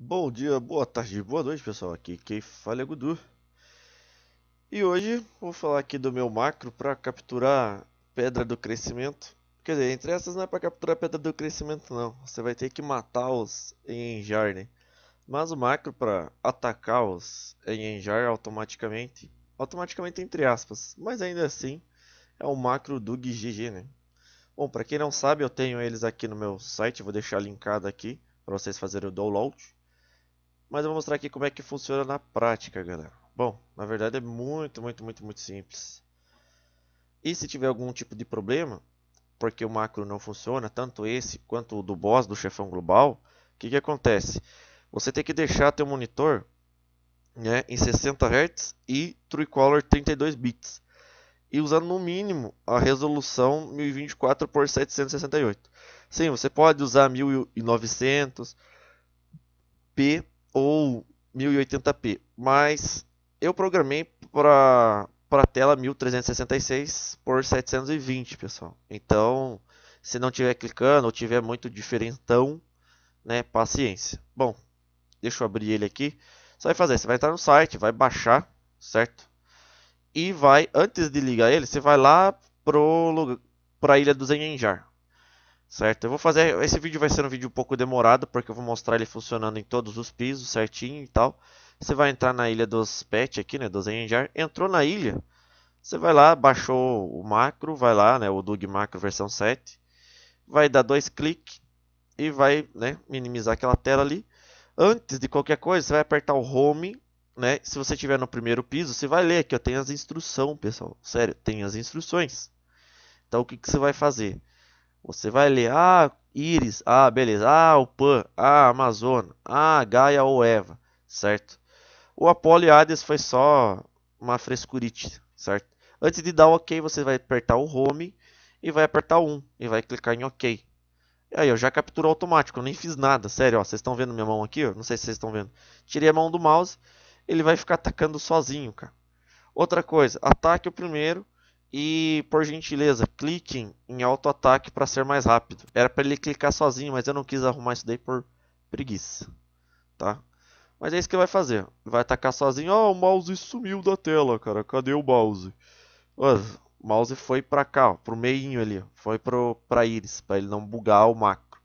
Bom dia, boa tarde, boa noite pessoal, aqui quem fala é Gudu E hoje vou falar aqui do meu macro para capturar pedra do crescimento Quer dizer, entre essas não é para capturar pedra do crescimento não, você vai ter que matar os em Enjar né? Mas o macro para atacar os em Enjar automaticamente, automaticamente entre aspas Mas ainda assim é o macro do GG né Bom, para quem não sabe eu tenho eles aqui no meu site, vou deixar linkado aqui para vocês fazerem o download. Mas eu vou mostrar aqui como é que funciona na prática, galera. Bom, na verdade é muito, muito, muito, muito simples. E se tiver algum tipo de problema, porque o macro não funciona, tanto esse quanto o do boss do chefão global, o que, que acontece? Você tem que deixar teu monitor né, em 60 Hz e tricolor 32 bits. E usando no mínimo a resolução 1024 por 768. Sim, você pode usar 1900p ou 1080p, mas eu programei para para tela 1366 por 720, pessoal. Então, se não tiver clicando ou tiver muito diferentão, né, paciência. Bom, deixa eu abrir ele aqui. Você vai fazer, você vai entrar no site, vai baixar, certo? E vai, antes de ligar ele, você vai lá pro para a ilha do Zenjar. Certo? Eu vou fazer. Esse vídeo vai ser um vídeo um pouco demorado, porque eu vou mostrar ele funcionando em todos os pisos certinho e tal. Você vai entrar na ilha dos pet aqui, né? Dos Enjar. Entrou na ilha. Você vai lá, baixou o macro, vai lá, né? O Dug Macro versão 7. Vai dar dois cliques e vai né, minimizar aquela tela ali. Antes de qualquer coisa, você vai apertar o Home né? Se você tiver no primeiro piso, você vai ler aqui, ó, tem as instruções, pessoal. Sério, tem as instruções. Então o que, que você vai fazer? Você vai ler, ah, Íris, ah, beleza, ah, o Pan, ah, Amazona, ah, Gaia ou Eva, certo? O Apolo e Hades foi só uma frescurite, certo? Antes de dar o OK, você vai apertar o Home e vai apertar 1 e vai clicar em OK. E aí, eu já capturou automático, eu nem fiz nada, sério, ó, vocês estão vendo minha mão aqui, ó? Não sei se vocês estão vendo. Tirei a mão do mouse, ele vai ficar atacando sozinho, cara. Outra coisa, ataque o primeiro, e, por gentileza, cliquem em auto-ataque para ser mais rápido. Era para ele clicar sozinho, mas eu não quis arrumar isso daí por preguiça. Tá? Mas é isso que ele vai fazer. Vai atacar sozinho. Ah, oh, o mouse sumiu da tela, cara. Cadê o mouse? o mouse foi para cá, ó, pro meinho ali. Foi pro, pra íris, para ele não bugar o macro.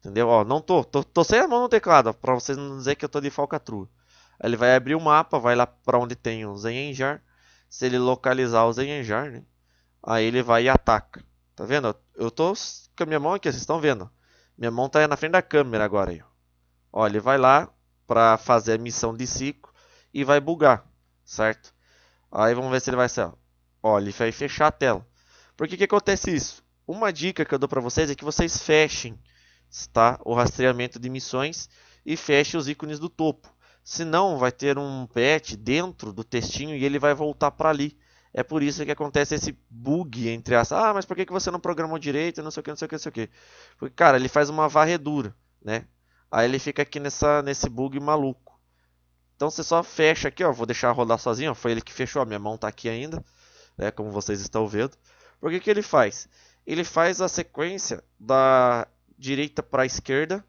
Entendeu? Ó, não tô, tô, tô sem a mão no teclado, para vocês não dizer que eu tô de falcatrua. ele vai abrir o mapa, vai lá para onde tem o Zenjar se ele localizar o Zenjar, né? aí ele vai e ataca. Tá vendo? Eu tô com a minha mão aqui, vocês estão vendo? Minha mão tá na frente da câmera agora aí. Ó, ele vai lá para fazer a missão de ciclo e vai bugar, certo? Aí vamos ver se ele vai ser. Ó, ele vai fechar a tela. Por que que acontece isso? Uma dica que eu dou para vocês é que vocês fechem, tá? O rastreamento de missões e fechem os ícones do topo se não vai ter um patch dentro do textinho e ele vai voltar para ali. É por isso que acontece esse bug entre as. Ah, mas por que você não programou direito? Não sei o que, não sei o que, não sei o que. Porque, cara, ele faz uma varredura, né? Aí ele fica aqui nessa, nesse bug maluco. Então você só fecha aqui, ó. Vou deixar rodar sozinho. Ó, foi ele que fechou. A minha mão tá aqui ainda, né? Como vocês estão vendo. Por que, que ele faz? Ele faz a sequência da direita para a esquerda,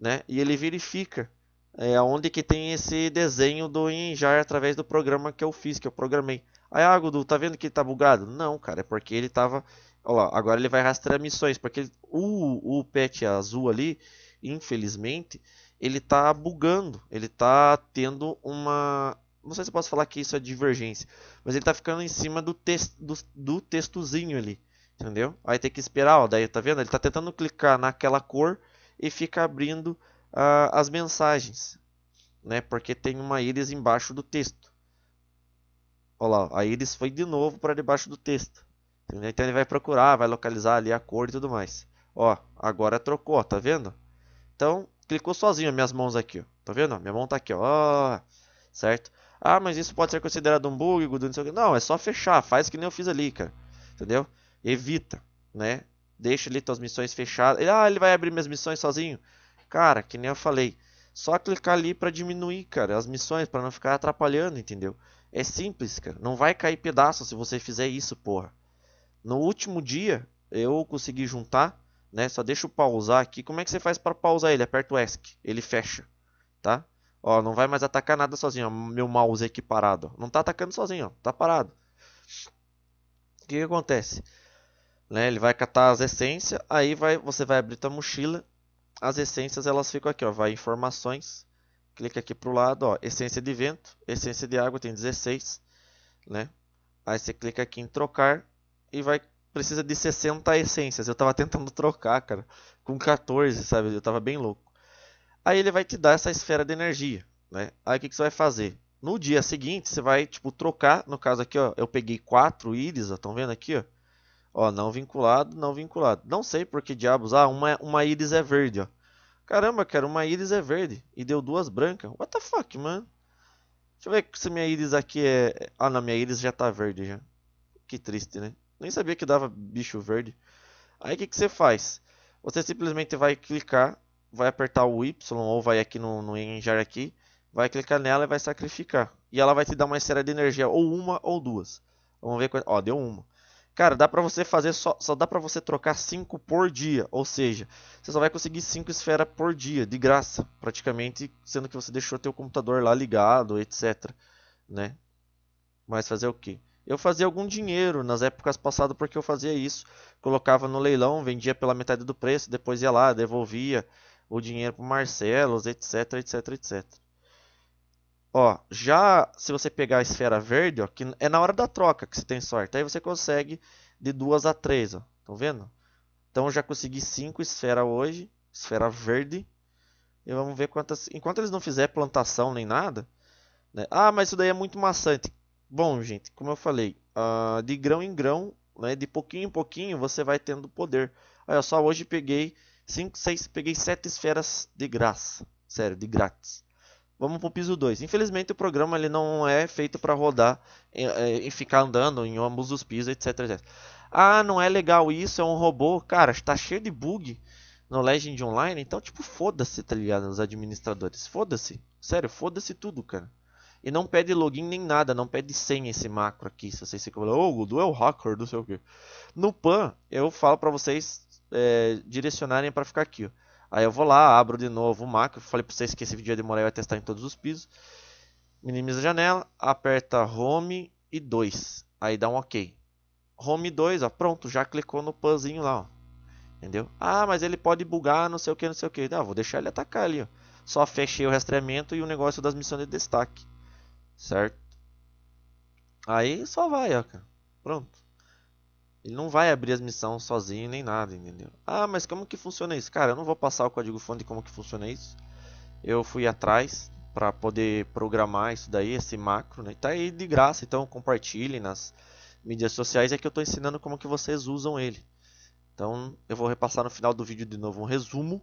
né? E ele verifica é onde que tem esse desenho do Injar através do programa que eu fiz, que eu programei. Aí, ah, Gudu, tá vendo que ele tá bugado? Não, cara, é porque ele tava. Olha lá, agora ele vai rastrear missões, porque o, o pet azul ali, infelizmente, ele tá bugando, ele tá tendo uma. Não sei se eu posso falar que isso é divergência, mas ele tá ficando em cima do, tex... do, do textozinho ali, entendeu? Aí tem que esperar, ó, daí tá vendo? Ele tá tentando clicar naquela cor e fica abrindo uh, as mensagens, né? Porque tem uma íris embaixo do texto. Olha lá, a íris foi de novo para debaixo do texto. Então ele vai procurar, vai localizar ali a cor e tudo mais. Ó, agora trocou, ó, tá vendo? Então, clicou sozinho minhas mãos aqui, ó. Tá vendo? Minha mão tá aqui, ó. Certo? Ah, mas isso pode ser considerado um bug, não, não é só fechar, faz que nem eu fiz ali, cara. Entendeu? Evita, né? Deixa ali tuas missões fechadas. ah, ele vai abrir minhas missões sozinho. Cara, que nem eu falei, só clicar ali para diminuir, cara, as missões para não ficar atrapalhando, entendeu? É simples, cara. Não vai cair pedaço se você fizer isso, porra. No último dia eu consegui juntar, né? Só deixa eu pausar aqui. Como é que você faz para pausar ele? Aperta o ESC, ele fecha, tá? Ó, não vai mais atacar nada sozinho, ó. meu mouse aqui parado. Ó. Não tá atacando sozinho, ó. tá parado. O que, que acontece? Né, ele vai catar as essências, aí vai, você vai abrir tua mochila as essências elas ficam aqui, ó, vai informações, clica aqui para o lado, ó, essência de vento, essência de água tem 16, né? Aí você clica aqui em trocar e vai precisa de 60 essências. Eu estava tentando trocar, cara, com 14, sabe? Eu estava bem louco. Aí ele vai te dar essa esfera de energia, né? Aí o que, que você vai fazer? No dia seguinte, você vai, tipo, trocar. No caso aqui, ó, eu peguei 4 íris, estão vendo aqui, ó? Ó, não vinculado, não vinculado. Não sei por que diabos. Ah, uma, uma íris é verde, ó. Caramba, cara, uma íris é verde. E deu duas brancas. What the fuck, mano? Deixa eu ver se minha íris aqui é, é... Ah, não, minha íris já tá verde já. Que triste, né? Nem sabia que dava bicho verde. Aí o que, que você faz? Você simplesmente vai clicar, vai apertar o Y ou vai aqui no, no Enjar aqui. Vai clicar nela e vai sacrificar. E ela vai te dar uma série de energia, ou uma ou duas. Vamos ver Ó, deu uma. Cara, dá para você fazer só, só dá para você trocar 5 por dia, ou seja, você só vai conseguir 5 esferas por dia, de graça, praticamente, sendo que você deixou teu computador lá ligado, etc, né? Mas fazer o quê? Eu fazia algum dinheiro nas épocas passadas porque eu fazia isso, colocava no leilão, vendia pela metade do preço, depois ia lá, devolvia o dinheiro pro Marcelo, etc, etc, etc. Ó, já se você pegar a esfera verde, ó, que é na hora da troca que você tem sorte. Aí você consegue de 2 a 3, ó. Tá vendo? Então já consegui 5 esfera hoje, esfera verde. E vamos ver quantas, enquanto eles não fizerem plantação nem nada, né? Ah, mas isso daí é muito maçante. Bom, gente, como eu falei, uh, de grão em grão, né, de pouquinho em pouquinho você vai tendo poder. Olha só, hoje peguei cinco seis peguei 7 esferas de graça. Sério, de grátis. Vamos para o piso 2. Infelizmente o programa ele não é feito para rodar e, é, e, ficar andando em ambos os pisos, etc, etc. Ah, não é legal isso, é um robô. Cara, está cheio de bug no Legend Online, então tipo, foda-se, tá ligado? Os administradores, foda-se. Sério, foda-se tudo, cara. E não pede login nem nada, não pede senha esse macro aqui. Se vocês ficam falando, ô, oh, Gudu é o hacker, não sei o que. No PAN, eu falo para vocês é, direcionarem para ficar aqui, ó. Aí eu vou lá, abro de novo o macro, falei para vocês que esse vídeo de demorar vai testar em todos os pisos. Minimiza a janela, aperta home e 2. Aí dá um ok. Home 2, ó, pronto, já clicou no panzinho lá, ó. Entendeu? Ah, mas ele pode bugar, não sei o que, não sei o que. Não, ah, vou deixar ele atacar ali, ó. Só fechei o rastreamento e o negócio das missões de destaque. Certo? Aí só vai, ó, cara. Pronto. Ele não vai abrir as missões sozinho nem nada, entendeu? Ah, mas como que funciona isso? Cara, eu não vou passar o código fonte como que funciona isso. Eu fui atrás para poder programar isso daí, esse macro, né? Tá aí de graça, então compartilhe nas mídias sociais é que eu estou ensinando como que vocês usam ele. Então, eu vou repassar no final do vídeo de novo um resumo.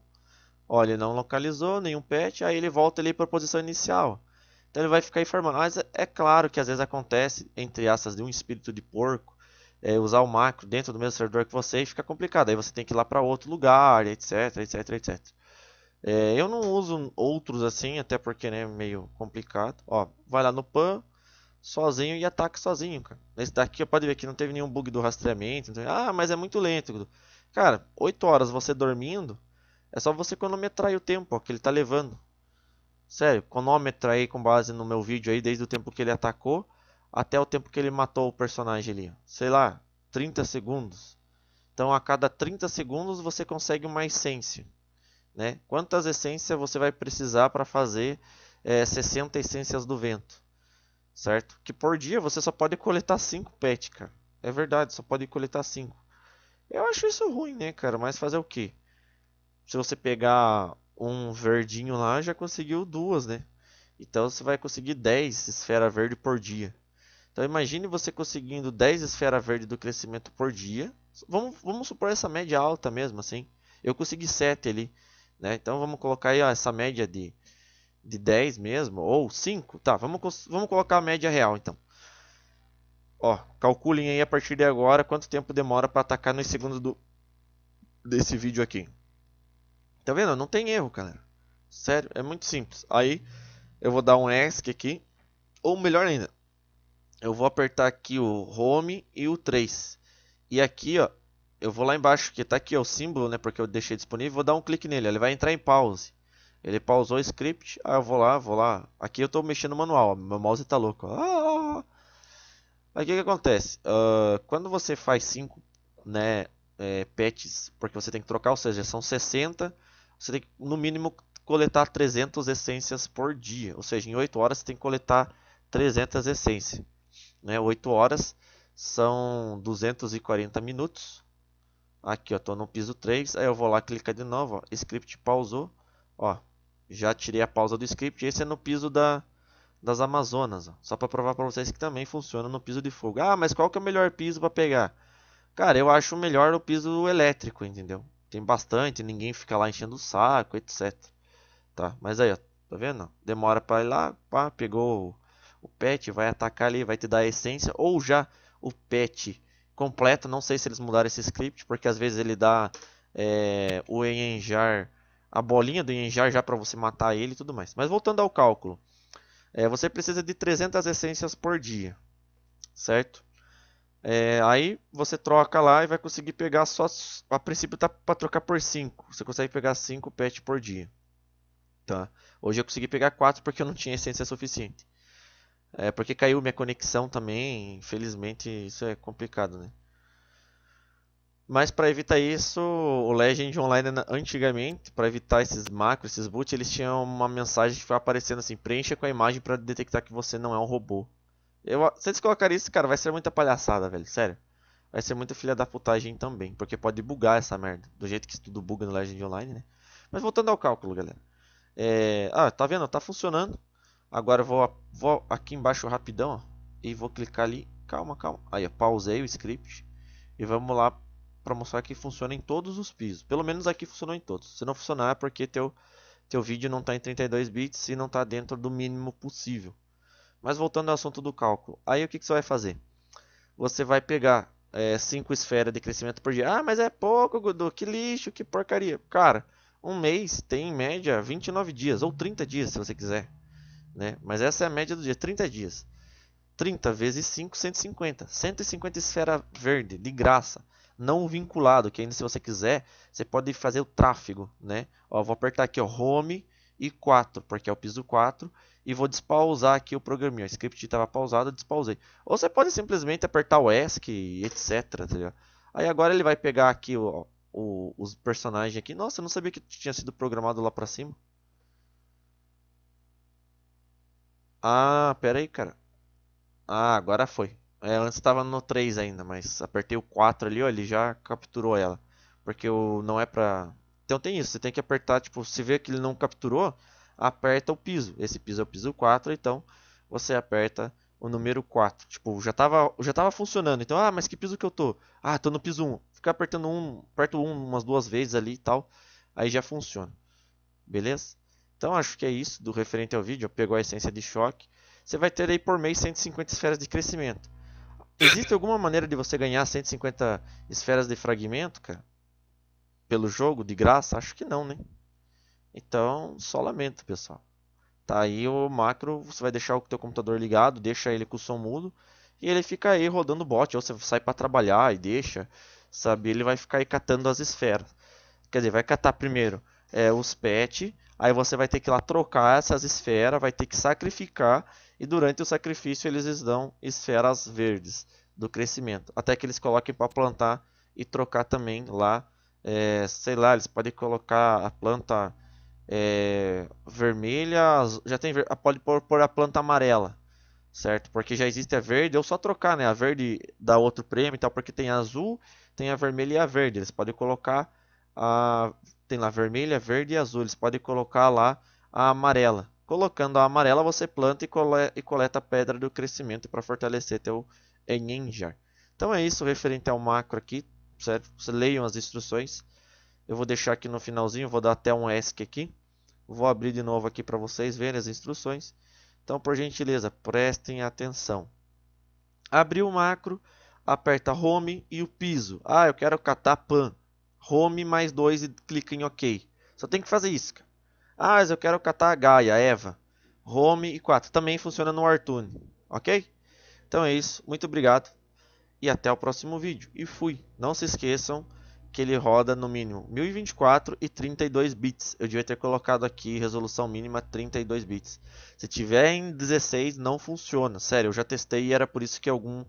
Olha, ele não localizou nenhum patch, aí ele volta ali para a posição inicial. Então ele vai ficar informando. Mas é claro que às vezes acontece entre aspas de um espírito de porco é, usar o macro dentro do mesmo servidor que você, fica complicado. Aí você tem que ir lá para outro lugar, etc, etc, etc. É, eu não uso outros assim, até porque né, é meio complicado. Ó, vai lá no PAN, sozinho e ataca sozinho, cara. Esse daqui pode ver que não teve nenhum bug do rastreamento. Então, ah, mas é muito lento. Cara, 8 horas você dormindo, é só você cronometrar o tempo ó, que ele tá levando. Sério, cronometra aí com base no meu vídeo aí, desde o tempo que ele atacou até o tempo que ele matou o personagem ali. Sei lá, 30 segundos. Então a cada 30 segundos você consegue uma essência. Né? Quantas essências você vai precisar para fazer é, 60 essências do vento? Certo? Que por dia você só pode coletar 5 pet, cara. É verdade, só pode coletar 5. Eu acho isso ruim, né, cara? Mas fazer o quê? Se você pegar um verdinho lá, já conseguiu duas, né? Então você vai conseguir 10 esfera verde por dia. Então imagine você conseguindo 10 esferas verdes do crescimento por dia. Vamos, vamos supor essa média alta mesmo assim. Eu consegui 7 ali. Né? Então vamos colocar aí ó, essa média de, de 10 mesmo, ou 5. Tá, vamos, vamos colocar a média real então. Ó, calculem aí a partir de agora quanto tempo demora para atacar nos segundos do, desse vídeo aqui. Tá vendo? Não tem erro, galera. Sério, é muito simples. Aí eu vou dar um ESC aqui, ou melhor ainda, eu vou apertar aqui o Home e o 3. E aqui, ó, eu vou lá embaixo, que está aqui ó, o símbolo, né, porque eu deixei disponível, vou dar um clique nele, ele vai entrar em pause. Ele pausou o script, aí ah, eu vou lá, vou lá. Aqui eu estou mexendo manual, ó, meu mouse está louco. Ah! Aí o que, que acontece? Uh, quando você faz 5 né, é, patches, porque você tem que trocar, ou seja, são 60, você tem que, no mínimo, coletar 300 essências por dia. Ou seja, em 8 horas você tem que coletar 300 essências né? 8 horas são 240 minutos. Aqui, ó, tô no piso 3, aí eu vou lá clicar de novo, ó, script pausou, ó, já tirei a pausa do script, esse é no piso da, das Amazonas, ó, só para provar para vocês que também funciona no piso de fogo. Ah, mas qual que é o melhor piso para pegar? Cara, eu acho melhor o piso elétrico, entendeu? Tem bastante, ninguém fica lá enchendo o saco, etc. Tá, mas aí, ó, tá vendo? Demora para ir lá, pá, pegou o pet vai atacar ali, vai te dar a essência, ou já o pet completo. Não sei se eles mudaram esse script, porque às vezes ele dá é, o enjar, a bolinha do enjar já para você matar ele e tudo mais. Mas voltando ao cálculo, é, você precisa de 300 essências por dia, certo? É, aí você troca lá e vai conseguir pegar só. A princípio tá para trocar por 5. Você consegue pegar 5 pets por dia. Tá? Hoje eu consegui pegar 4 porque eu não tinha essência suficiente. É porque caiu minha conexão também, infelizmente isso é complicado, né? Mas para evitar isso, o Legend Online né, antigamente, para evitar esses macros, esses boots, eles tinham uma mensagem que ficava aparecendo assim: preencha com a imagem para detectar que você não é um robô. Eu, se eles colocarem isso, cara, vai ser muita palhaçada, velho, sério. Vai ser muita filha da putagem também, porque pode bugar essa merda, do jeito que tudo buga no Legend Online, né? Mas voltando ao cálculo, galera. É... Ah, tá vendo? Tá funcionando. Agora vou, vou aqui embaixo rapidão ó, e vou clicar ali. Calma, calma. Aí eu pausei o script e vamos lá para mostrar que funciona em todos os pisos. Pelo menos aqui funcionou em todos. Se não funcionar é porque teu, teu vídeo não está em 32 bits e não está dentro do mínimo possível. Mas voltando ao assunto do cálculo. Aí o que, que você vai fazer? Você vai pegar 5 é, esferas de crescimento por dia. Ah, mas é pouco, Godô. Que lixo, que porcaria. Cara, um mês tem em média 29 dias ou 30 dias se você quiser. Né? Mas essa é a média do dia, 30 dias. 30 vezes 5, 150. 150 esfera verde, de graça. Não vinculado, que ainda se você quiser, você pode fazer o tráfego. Né? Ó, vou apertar aqui, ó, Home e 4, porque é o piso 4. E vou despausar aqui o programinha. O script estava pausado, despausei. Ou você pode simplesmente apertar o ESC, etc. Tá Aí agora ele vai pegar aqui ó, o, os personagens aqui. Nossa, eu não sabia que tinha sido programado lá para cima. Ah, pera aí, cara. Ah, agora foi. Ela é, estava no 3 ainda, mas apertei o 4 ali, ó, ele já capturou ela. Porque o não é pra... Então tem isso, você tem que apertar, tipo, se vê que ele não capturou, aperta o piso. Esse piso é o piso 4, então você aperta o número 4. Tipo, já estava já tava funcionando. Então, ah, mas que piso que eu tô? Ah, tô no piso 1. Fica apertando um, aperto um umas duas vezes ali e tal, aí já funciona. Beleza? Então acho que é isso do referente ao vídeo, pegou a essência de choque. Você vai ter aí por mês 150 esferas de crescimento. Existe alguma maneira de você ganhar 150 esferas de fragmento, cara? Pelo jogo, de graça? Acho que não, né? Então, só lamento, pessoal. Tá aí o macro, você vai deixar o teu computador ligado, deixa ele com o som mudo e ele fica aí rodando o bot, ou você sai para trabalhar e deixa, sabe? Ele vai ficar aí catando as esferas. Quer dizer, vai catar primeiro é, os pets. Aí você vai ter que ir lá trocar essas esferas, vai ter que sacrificar. E durante o sacrifício eles dão esferas verdes do crescimento. Até que eles coloquem para plantar e trocar também lá. É, sei lá, eles podem colocar a planta é, vermelha. Já tem ah, pode pôr a planta amarela certo? Porque já existe a verde, eu é só trocar, né? A verde dá outro prêmio e tal, porque tem a azul, tem a vermelha e a verde. Eles podem colocar a, tem lá vermelha, verde e azul. Eles podem colocar lá a amarela. Colocando a amarela, você planta e, cole, e coleta a pedra do crescimento para fortalecer teu Engenjar. Então é isso referente ao macro aqui, certo? leiam as instruções. Eu vou deixar aqui no finalzinho, vou dar até um ESC aqui. Vou abrir de novo aqui para vocês verem as instruções. Então, por gentileza, prestem atenção. Abriu o macro, aperta Home e o piso. Ah, eu quero catar PAN home mais 2 e clica em OK. Só tem que fazer isso. Cara. Ah, mas eu quero catar a Gaia, a Eva. Home e 4. Também funciona no Artune, ok? Então é isso, muito obrigado e até o próximo vídeo. E fui. Não se esqueçam que ele roda no mínimo 1024 e 32 bits. Eu devia ter colocado aqui resolução mínima 32 bits. Se tiver em 16 não funciona. Sério, eu já testei e era por isso que alguns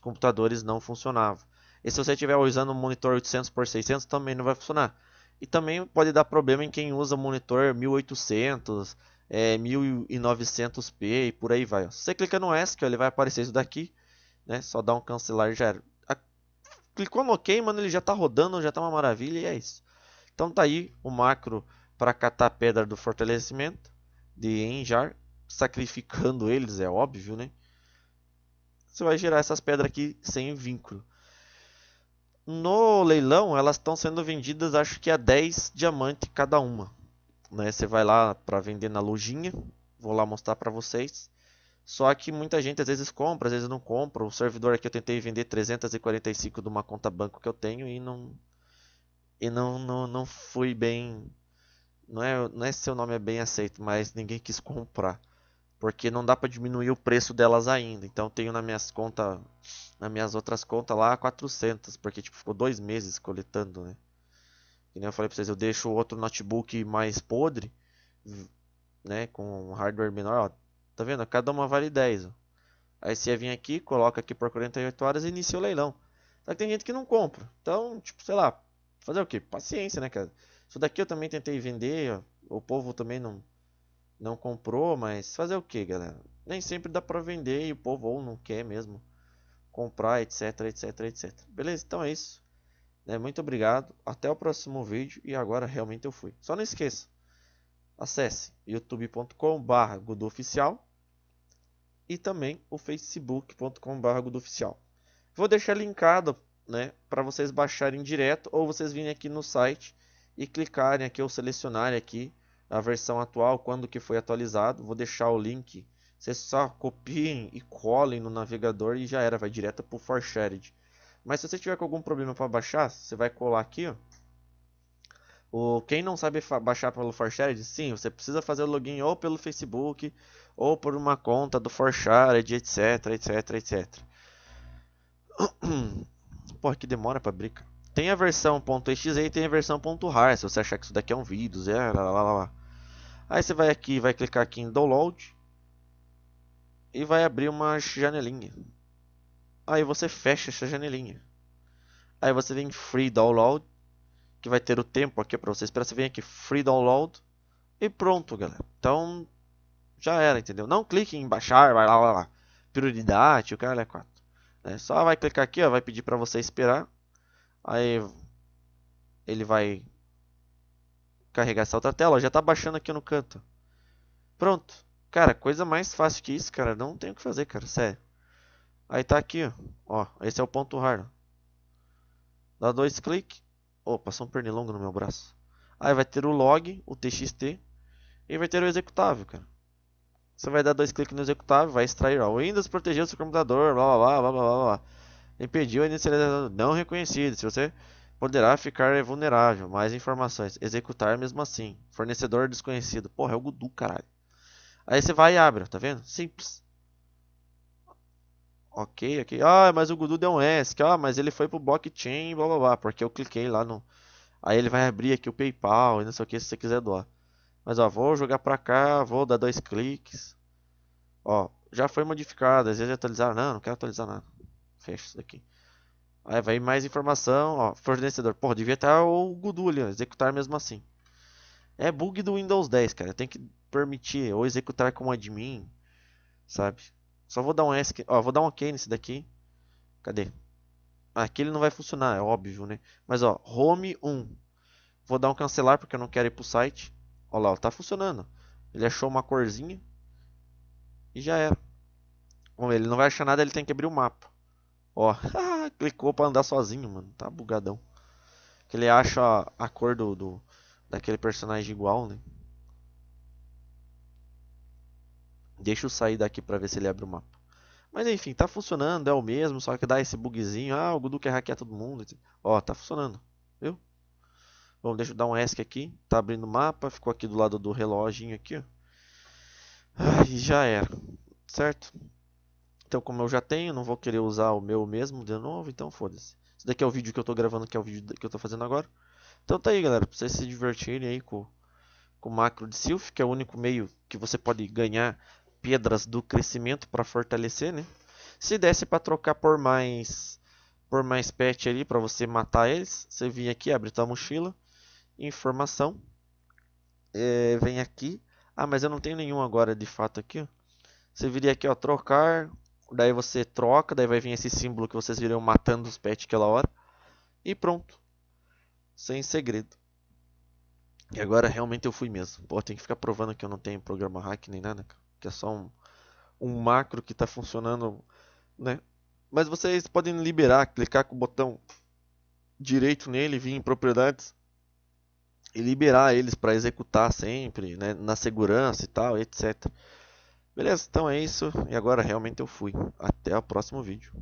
computadores não funcionavam. E se você estiver usando um monitor 800 por 600 também não vai funcionar. E também pode dar problema em quem usa monitor 1800, é, 1900p e por aí vai. Ó. Se você clica no ESC, que ele vai aparecer isso daqui. Né? Só dá um cancelar e já era. A... Clicou no OK, mano, ele já está rodando, já está uma maravilha e é isso. Então tá aí o macro para catar pedra do fortalecimento de Enjar, sacrificando eles, é óbvio, né? Você vai gerar essas pedras aqui sem vínculo. No leilão, elas estão sendo vendidas, acho que a 10 diamante cada uma. Né? Você vai lá para vender na lojinha, vou lá mostrar para vocês. Só que muita gente às vezes compra, às vezes não compra. O servidor aqui eu tentei vender 345 de uma conta banco que eu tenho e não e não não, não fui bem não é, não é se seu nome é bem aceito, mas ninguém quis comprar porque não dá para diminuir o preço delas ainda. Então tenho nas minhas contas, nas minhas outras contas lá 400, porque tipo ficou dois meses coletando, né? Que nem eu falei para vocês, eu deixo outro notebook mais podre, né, com um hardware menor, ó. Tá vendo? Cada uma vale 10. Ó. Aí você vem aqui, coloca aqui por 48 horas e inicia o leilão. Só que tem gente que não compra. Então, tipo, sei lá, fazer o que? Paciência, né, cara? Isso daqui eu também tentei vender, ó. o povo também não não comprou, mas fazer o que, galera? Nem sempre dá para vender e o povo ou não quer mesmo comprar, etc, etc, etc. Beleza? Então é isso. Né? Muito obrigado. Até o próximo vídeo. E agora realmente eu fui. Só não esqueça. Acesse youtube.com.br gudoficial e também o facebook.com.br oficial. Vou deixar linkado né, para vocês baixarem direto ou vocês virem aqui no site e clicarem aqui ou selecionarem aqui a versão atual, quando que foi atualizado. Vou deixar o link. Vocês só copiem e colhem no navegador e já era, vai direto para o ForShared. Mas se você tiver com algum problema para baixar, você vai colar aqui, ó. O, quem não sabe baixar pelo ForShared, sim, você precisa fazer o login ou pelo Facebook, ou por uma conta do ForShared, etc, etc, etc. Porra, que demora para brincar. Tem a versão .exe e tem a versão .rar, se você achar que isso daqui é um vírus, é, lá, lá, lá, lá. Aí você vai aqui, vai clicar aqui em download e vai abrir uma janelinha. Aí você fecha essa janelinha. Aí você vem free download, que vai ter o tempo aqui para você esperar. Você vem aqui free download e pronto, galera. Então já era, entendeu? Não clique em baixar, vai lá, lá, lá. prioridade, o cara é 4. É, né? só vai clicar aqui, ó, vai pedir para você esperar. Aí ele vai carregar essa outra tela. já está baixando aqui no canto. Pronto. Cara, coisa mais fácil que isso, cara. Não tem o que fazer, cara. Sério. Aí tá aqui, ó. esse é o ponto raro. Dá dois cliques. Oh, passou um pernilongo no meu braço. Aí vai ter o log, o txt. E vai ter o executável, cara. Você vai dar dois cliques no executável, vai extrair, ó. Windows protegeu seu computador, blá blá blá blá blá blá. Impediu a inicialização não reconhecida. Se você poderá ficar vulnerável. Mais informações. Executar mesmo assim. Fornecedor desconhecido. Porra, é o Gudu, caralho. Aí você vai e abre, tá vendo? Simples. Ok, ok. Ah, mas o Gudu deu um ESC. Ah, mas ele foi pro blockchain, blá blá blá. Porque eu cliquei lá no... Aí ele vai abrir aqui o PayPal e não sei o que, se você quiser doar. Mas ó, vou jogar pra cá, vou dar dois cliques. Ó, já foi modificado. Às vezes é atualizar. Não, não quero atualizar nada. Fecha isso aqui. Aí vai mais informação, ó, fornecedor. Porra, devia estar o Gudu ali, ó, executar mesmo assim. É bug do Windows 10, cara. Tem que permitir ou executar como admin, sabe? Só vou dar um ESC, ó, vou dar um OK nesse daqui. Cadê? Aqui ele não vai funcionar, é óbvio, né? Mas ó, home 1. Vou dar um cancelar porque eu não quero ir pro site. Ó lá, ó, tá funcionando. Ele achou uma corzinha e já era. Bom, ele não vai achar nada, ele tem que abrir o mapa. Ó, clicou pra andar sozinho, mano. Tá bugadão. Que ele acha a, a cor do, do, daquele personagem igual, né? Deixa eu sair daqui pra ver se ele abre o mapa. Mas enfim, tá funcionando, é o mesmo, só que dá esse bugzinho. Ah, o Gudu quer hackear todo mundo. Ó, tá funcionando, viu? Bom, deixa eu dar um ESC aqui. Tá abrindo o mapa, ficou aqui do lado do reloginho aqui, ó. já era, certo? Então, como eu já tenho, não vou querer usar o meu mesmo de novo, então foda-se. Esse daqui é o vídeo que eu tô gravando, que é o vídeo que eu tô fazendo agora. Então tá aí, galera, pra vocês se divertirem aí com, com o macro de Sylph, que é o único meio que você pode ganhar pedras do crescimento para fortalecer, né? Se desse para trocar por mais por mais pet ali para você matar eles, você vem aqui, abre tua mochila, informação, é, vem aqui. Ah, mas eu não tenho nenhum agora de fato aqui, ó. Você viria aqui, ó, trocar Daí você troca, daí vai vir esse símbolo que vocês viram matando os pets aquela hora. E pronto. Sem segredo. E agora realmente eu fui mesmo. Pô, tem que ficar provando que eu não tenho programa hack nem nada, que é só um, um macro que está funcionando, né? Mas vocês podem liberar, clicar com o botão direito nele, vir em propriedades e liberar eles para executar sempre, né? Na segurança e tal, etc. Beleza, então é isso. E agora realmente eu fui. Até o próximo vídeo.